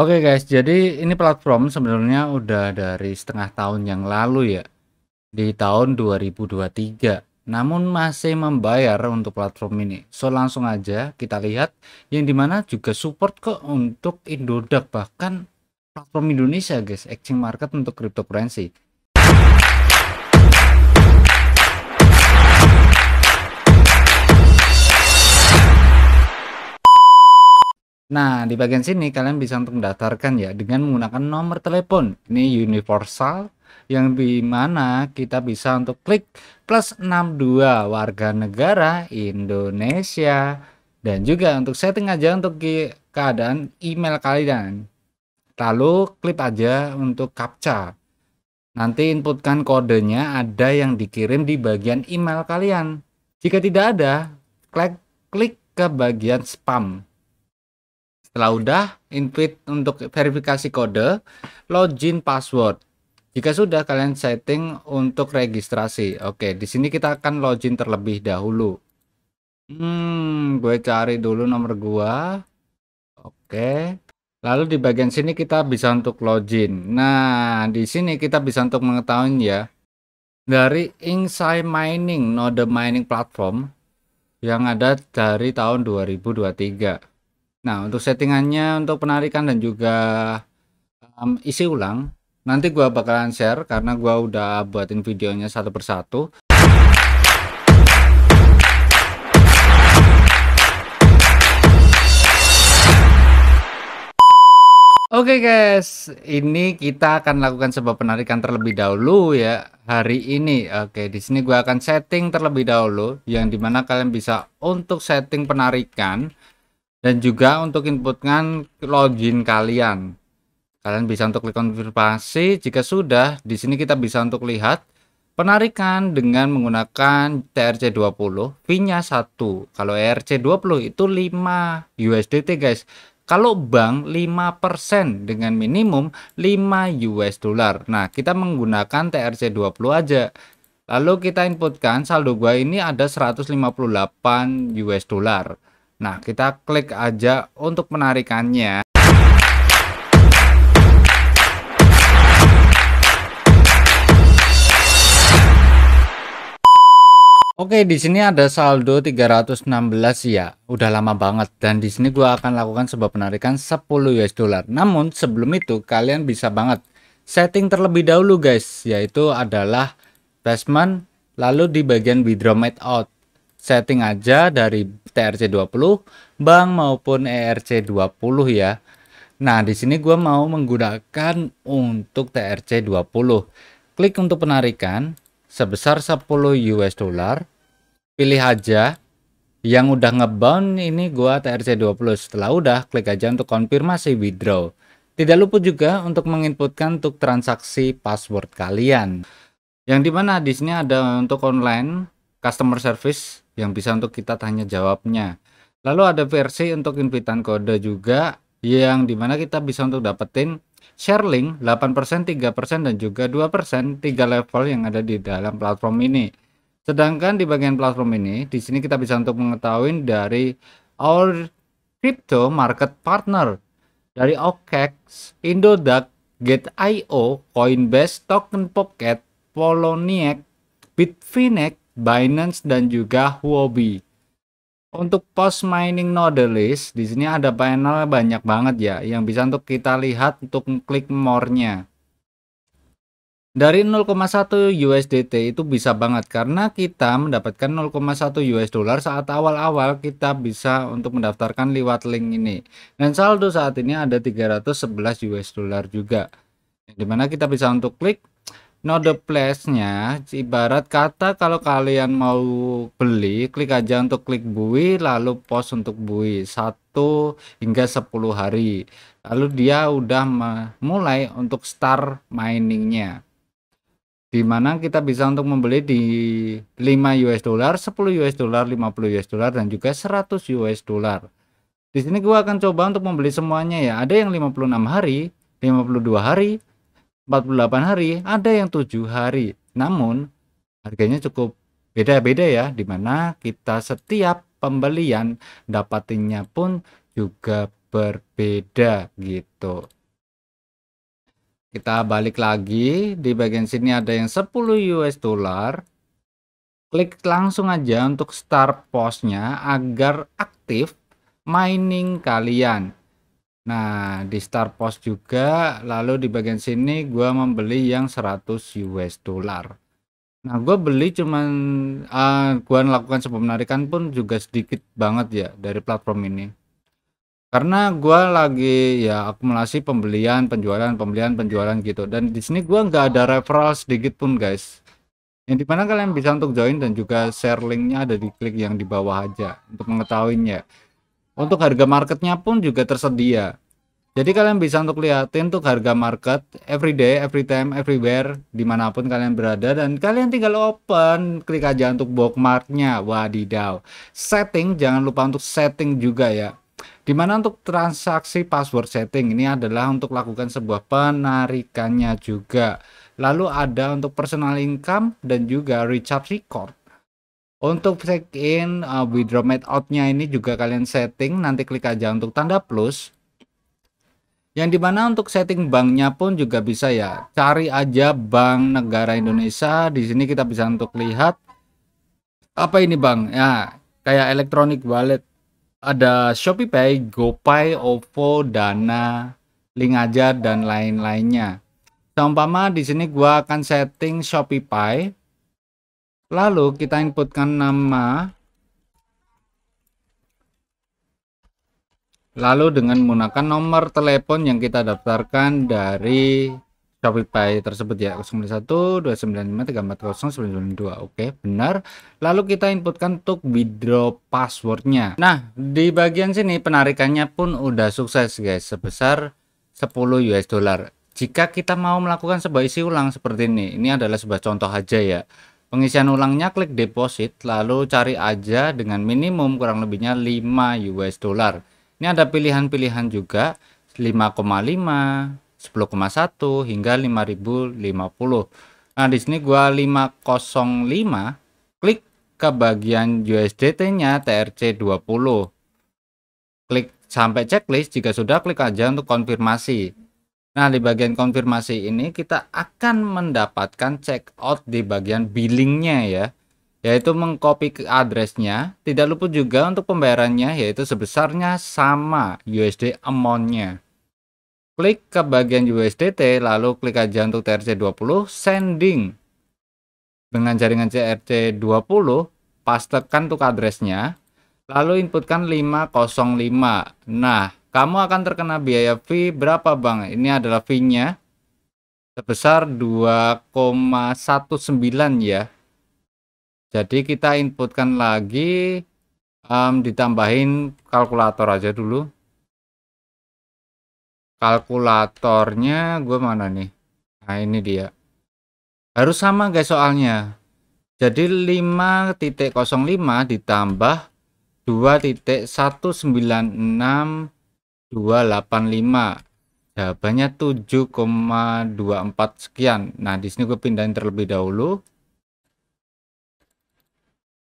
Oke okay guys, jadi ini platform sebenarnya udah dari setengah tahun yang lalu ya. Di tahun 2023. Namun masih membayar untuk platform ini. So langsung aja kita lihat yang dimana juga support kok untuk Indodax bahkan platform Indonesia guys, exchange market untuk cryptocurrency. Nah, di bagian sini kalian bisa untuk mendaftarkan ya dengan menggunakan nomor telepon. Ini universal yang di mana kita bisa untuk klik plus 62 warga negara Indonesia dan juga untuk setting aja untuk keadaan email kalian. Lalu klik aja untuk captcha. Nanti inputkan kodenya ada yang dikirim di bagian email kalian. Jika tidak ada, klik klik ke bagian spam setelah udah, input untuk verifikasi kode, login password. Jika sudah, kalian setting untuk registrasi. Oke, di sini kita akan login terlebih dahulu. Hmm, gue cari dulu nomor gua. Oke. Lalu di bagian sini kita bisa untuk login. Nah, di sini kita bisa untuk mengetahui ya dari Insight Mining, node mining platform yang ada dari tahun 2023. Nah, untuk settingannya untuk penarikan dan juga um, isi ulang, nanti gua bakalan share karena gua udah buatin videonya satu persatu. Oke okay guys, ini kita akan lakukan sebuah penarikan terlebih dahulu ya hari ini. Oke, okay, di sini gua akan setting terlebih dahulu yang dimana kalian bisa untuk setting penarikan dan juga untuk inputkan login kalian. Kalian bisa untuk klik konfirmasi jika sudah. Di sini kita bisa untuk lihat penarikan dengan menggunakan TRC20 v nya 1 kalau ERC20 itu 5 USDT guys kalau bank 5% dengan minimum 5 US dollar nah kita menggunakan TRC20 aja lalu kita inputkan saldo gua ini ada 158 US dollar Nah, kita klik aja untuk menarikannya. Oke, di sini ada saldo 316 ya. Udah lama banget dan di sini gua akan lakukan sebuah penarikan 10 US dollar. Namun sebelum itu kalian bisa banget setting terlebih dahulu guys, yaitu adalah placement lalu di bagian withdraw made out setting aja dari TRC20 bank maupun ERC20 ya. Nah, di sini gue mau menggunakan untuk TRC20. Klik untuk penarikan sebesar 10 US dollar. Pilih aja yang udah ngebound ini gua TRC20. Setelah udah klik aja untuk konfirmasi withdraw. Tidak lupa juga untuk menginputkan untuk transaksi password kalian. Yang dimana di sini ada untuk online customer service yang bisa untuk kita tanya jawabnya. Lalu ada versi untuk invitan kode juga yang dimana kita bisa untuk dapetin share link 8%, 3% dan juga 2% tiga level yang ada di dalam platform ini. Sedangkan di bagian platform ini, di sini kita bisa untuk mengetahui dari our crypto market partner dari OKEX, Indodax, Get.io, Coinbase, Token Pocket, Poloniex, Bitfinex, Binance dan juga Huobi. Untuk post mining node list, di sini ada panel banyak banget ya yang bisa untuk kita lihat untuk klik more-nya. Dari 0,1 USDT itu bisa banget karena kita mendapatkan 0,1 US dollar saat awal-awal kita bisa untuk mendaftarkan lewat link ini. Dan saldo saat ini ada 311 US dollar juga. Dimana kita bisa untuk klik node place-nya ibarat kata kalau kalian mau beli klik aja untuk klik bui lalu post untuk bui satu hingga 10 hari lalu dia udah mulai untuk start miningnya dimana kita bisa untuk membeli di 5 US dollar 10 US dollar 50 US dollar dan juga 100 US dollar di sini gua akan coba untuk membeli semuanya ya ada yang 56 hari 52 hari 48 hari, ada yang 7 hari. Namun harganya cukup beda-beda ya, dimana kita setiap pembelian dapatnya pun juga berbeda gitu. Kita balik lagi di bagian sini ada yang 10 US dollar. Klik langsung aja untuk start postnya agar aktif mining kalian. Nah, di Star Post juga, lalu di bagian sini gue membeli yang 100 US dollar. Nah, gue beli cuman uh, gua melakukan sebuah penarikan pun juga sedikit banget ya dari platform ini. Karena gue lagi ya akumulasi pembelian, penjualan, pembelian, penjualan gitu. Dan di sini gue nggak ada referral sedikit pun, guys. Yang dimana kalian bisa untuk join dan juga share linknya ada di klik yang di bawah aja untuk mengetahuinya. Untuk harga marketnya pun juga tersedia. Jadi kalian bisa untuk liatin untuk harga market everyday, every time, everywhere, dimanapun kalian berada dan kalian tinggal open, klik aja untuk bookmarknya. Wadidaw. Setting jangan lupa untuk setting juga ya. Dimana untuk transaksi password setting ini adalah untuk lakukan sebuah penarikannya juga. Lalu ada untuk personal income dan juga recharge record untuk check in uh, withdraw out-nya ini juga kalian setting nanti klik aja untuk tanda plus. Yang dimana untuk setting banknya pun juga bisa ya. Cari aja bank negara Indonesia. Di sini kita bisa untuk lihat apa ini bank ya kayak electronic wallet ada Shopee Pay, GoPay, OVO, Dana, Link aja dan lain-lainnya. Seumpama di sini gua akan setting Shopee Pay. Lalu kita inputkan nama lalu dengan menggunakan nomor telepon yang kita daftarkan dari Shopify tersebut ya 09129534092 oke benar lalu kita inputkan untuk withdraw passwordnya nah di bagian sini penarikannya pun udah sukses guys sebesar 10 US dollar jika kita mau melakukan sebuah isi ulang seperti ini ini adalah sebuah contoh aja ya Pengisian ulangnya klik deposit lalu cari aja dengan minimum kurang lebihnya 5 US dollar. Ini ada pilihan-pilihan juga 5,5, 10,1 hingga 5050. Nah, di sini gua 505 klik ke bagian USDT-nya TRC20. Klik sampai checklist jika sudah klik aja untuk konfirmasi. Nah, di bagian konfirmasi ini kita akan mendapatkan checkout di bagian billingnya ya, yaitu mengcopy ke addressnya. Tidak lupa juga untuk pembayarannya yaitu sebesarnya sama USD amountnya. Klik ke bagian USDT, lalu klik aja untuk TRC20, sending. Dengan jaringan CRC20, pastekan untuk addressnya, lalu inputkan 505. Nah, kamu akan terkena biaya fee berapa Bang? Ini adalah fee-nya sebesar 2,19 ya. Jadi kita inputkan lagi um, ditambahin kalkulator aja dulu. Kalkulatornya gue mana nih? Nah ini dia. Harus sama guys soalnya. Jadi 5.05 ditambah 2.196 285 jawabannya 7,24 sekian nah di sini gue pindahin terlebih dahulu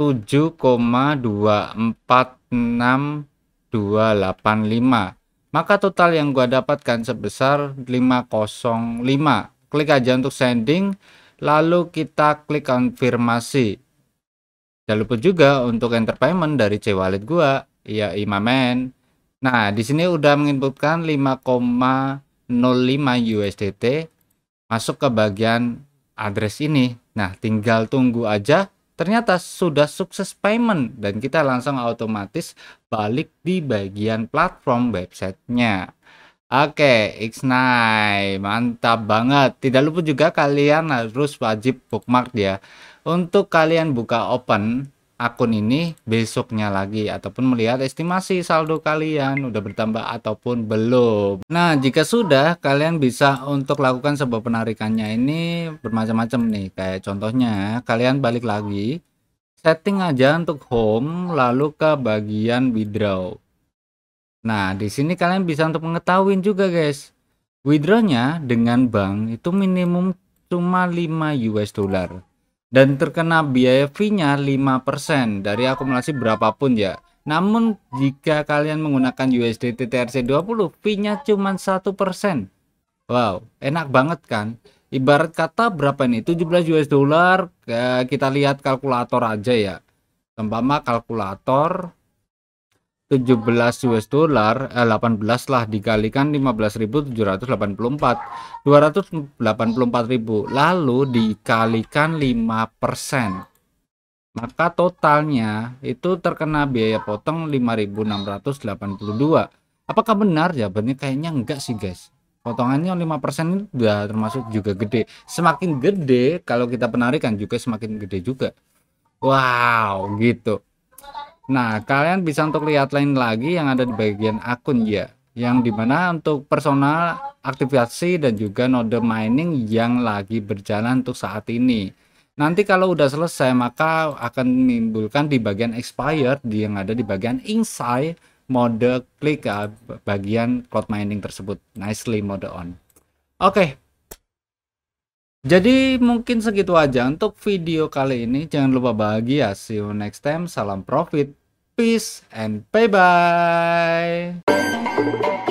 7,246285 maka total yang gue dapatkan sebesar 505 klik aja untuk sending lalu kita klik konfirmasi jangan lupa juga untuk enter payment dari C wallet gue ya imamen Nah, di sini udah menginputkan 5,05 USDT masuk ke bagian address ini. Nah, tinggal tunggu aja. Ternyata sudah sukses payment dan kita langsung otomatis balik di bagian platform websitenya. Oke, X9 mantap banget. Tidak lupa juga kalian harus wajib bookmark dia. Ya. Untuk kalian buka open, akun ini besoknya lagi ataupun melihat estimasi saldo kalian udah bertambah ataupun belum. Nah, jika sudah kalian bisa untuk lakukan sebuah penarikannya ini bermacam-macam nih. Kayak contohnya kalian balik lagi setting aja untuk home lalu ke bagian withdraw. Nah, di sini kalian bisa untuk mengetahui juga guys. Withdrawnya dengan bank itu minimum cuma 5 US dollar dan terkena biaya fee-nya 5% dari akumulasi berapapun ya. Namun jika kalian menggunakan USDT TRC20, fee-nya cuma 1%. Wow, enak banget kan? Ibarat kata berapa ini? 17 US dollar. Eh, kita lihat kalkulator aja ya. Tembak-mak kalkulator 17 US dollar eh, 18 lah dikalikan 15.784 284.000 lalu dikalikan 5% maka totalnya itu terkena biaya potong 5.682 apakah benar jawabannya kayaknya enggak sih guys potongannya 5% itu sudah termasuk juga gede semakin gede kalau kita penarikan juga semakin gede juga wow gitu Nah, kalian bisa untuk lihat lain lagi yang ada di bagian akun ya, yang dimana untuk personal aktivasi dan juga node mining yang lagi berjalan untuk saat ini. Nanti kalau udah selesai maka akan menimbulkan di bagian expired yang ada di bagian inside mode klik ah, bagian cloud mining tersebut. Nicely mode on. Oke, okay, jadi mungkin segitu aja untuk video kali ini. Jangan lupa bahagia. See you next time. Salam profit. Peace and bye-bye.